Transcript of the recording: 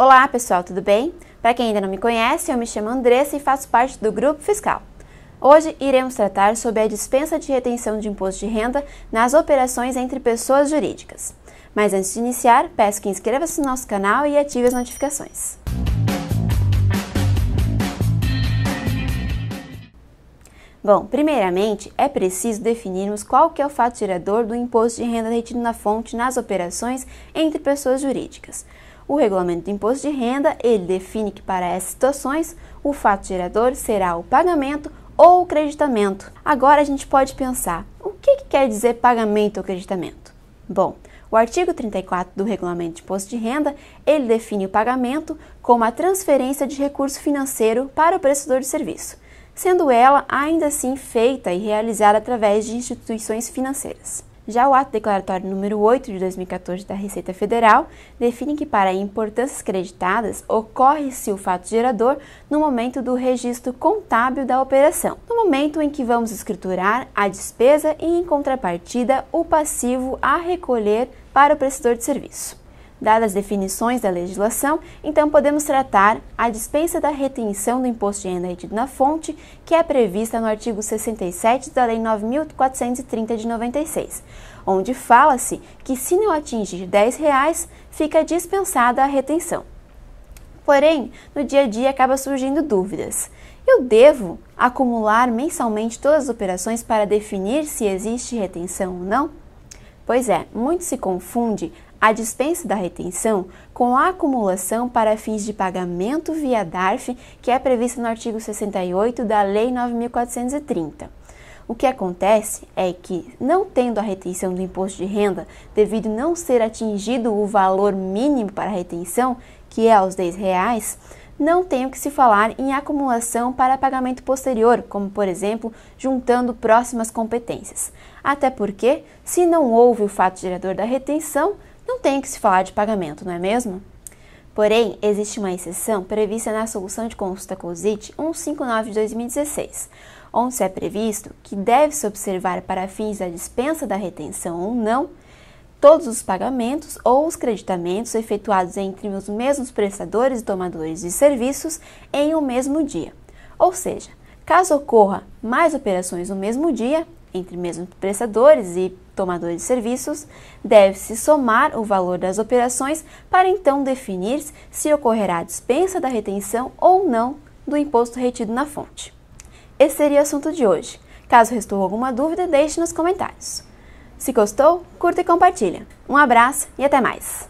Olá pessoal, tudo bem? Para quem ainda não me conhece, eu me chamo Andressa e faço parte do Grupo Fiscal. Hoje iremos tratar sobre a dispensa de retenção de imposto de renda nas operações entre pessoas jurídicas. Mas antes de iniciar, peço que inscreva-se no nosso canal e ative as notificações. Bom, primeiramente, é preciso definirmos qual que é o fato gerador do imposto de renda retido na fonte nas operações entre pessoas jurídicas. O regulamento do imposto de renda, ele define que para essas situações, o fato gerador será o pagamento ou o creditamento. Agora a gente pode pensar, o que, que quer dizer pagamento ou creditamento? Bom, o artigo 34 do Regulamento de Imposto de Renda, ele define o pagamento como a transferência de recurso financeiro para o prestador de serviço, sendo ela ainda assim feita e realizada através de instituições financeiras. Já o ato declaratório número 8 de 2014 da Receita Federal define que para importâncias creditadas ocorre-se o fato gerador no momento do registro contábil da operação, no momento em que vamos escriturar a despesa e em contrapartida o passivo a recolher para o prestador de serviço. Dadas as definições da legislação, então podemos tratar a dispensa da retenção do imposto de renda retido na fonte, que é prevista no artigo 67 da Lei 9.430 de 96, onde fala-se que se não atingir R$ 10, fica dispensada a retenção. Porém, no dia a dia acaba surgindo dúvidas. Eu devo acumular mensalmente todas as operações para definir se existe retenção ou não? Pois é, muito se confunde a dispensa da retenção com a acumulação para fins de pagamento via DARF, que é prevista no artigo 68 da Lei 9430. O que acontece é que, não tendo a retenção do imposto de renda, devido não ser atingido o valor mínimo para a retenção, que é aos R$ reais, não tenho que se falar em acumulação para pagamento posterior, como por exemplo, juntando próximas competências. Até porque, se não houve o fato gerador da retenção, não tem que se falar de pagamento, não é mesmo? Porém, existe uma exceção prevista na solução de consulta COSIT 159 de 2016, onde se é previsto que deve-se observar para fins da dispensa da retenção ou não todos os pagamentos ou os creditamentos efetuados entre os mesmos prestadores e tomadores de serviços em um mesmo dia. Ou seja, caso ocorra mais operações no mesmo dia, entre mesmos prestadores e tomador de serviços, deve-se somar o valor das operações para então definir se ocorrerá a dispensa da retenção ou não do imposto retido na fonte. Esse seria o assunto de hoje. Caso restou alguma dúvida, deixe nos comentários. Se gostou, curta e compartilha. Um abraço e até mais!